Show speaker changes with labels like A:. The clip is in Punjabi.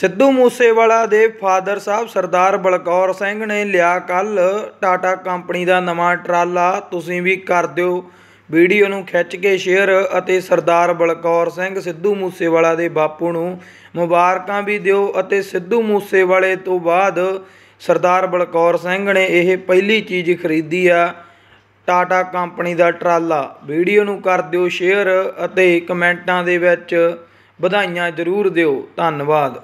A: ਸਿੱਧੂ ਮੂਸੇਵਾਲਾ ਦੇ ਫਾਦਰ ਸਾਹਿਬ ਸਰਦਾਰ ਬਲਕੌਰ ਸਿੰਘ ਨੇ ਲਿਆ ਕੱਲ ਟਾਟਾ ਕੰਪਨੀ ਦਾ ਨਵਾਂ ਟਰਾਲਾ ਤੁਸੀਂ ਵੀ ਕਰ ਦਿਓ ਵੀਡੀਓ ਨੂੰ ਖਿੱਚ ਕੇ ਸ਼ੇਅਰ ਅਤੇ ਸਰਦਾਰ ਬਲਕੌਰ ਸਿੰਘ ਸਿੱਧੂ ਮੂਸੇਵਾਲਾ ਦੇ ਬਾਪੂ ਨੂੰ ਮੁਬਾਰਕਾਂ ਵੀ ਦਿਓ ਅਤੇ ਸਿੱਧੂ ਮੂਸੇਵਾਲੇ ਤੋਂ ਬਾਅਦ ਸਰਦਾਰ ਬਲਕੌਰ ਸਿੰਘ ਨੇ ਇਹ ਪਹਿਲੀ ਚੀਜ਼ ਖਰੀਦੀ ਆ ਟਾਟਾ ਕੰਪਨੀ ਦਾ ਟਰਾਲਾ ਵੀਡੀਓ ਨੂੰ ਕਰ ਦਿਓ ਸ਼ੇਅਰ ਅਤੇ ਕਮੈਂਟਾਂ ਦੇ ਵਿੱਚ ਵਧਾਈਆਂ ਜ਼ਰੂਰ ਦਿਓ ਧੰਨਵਾਦ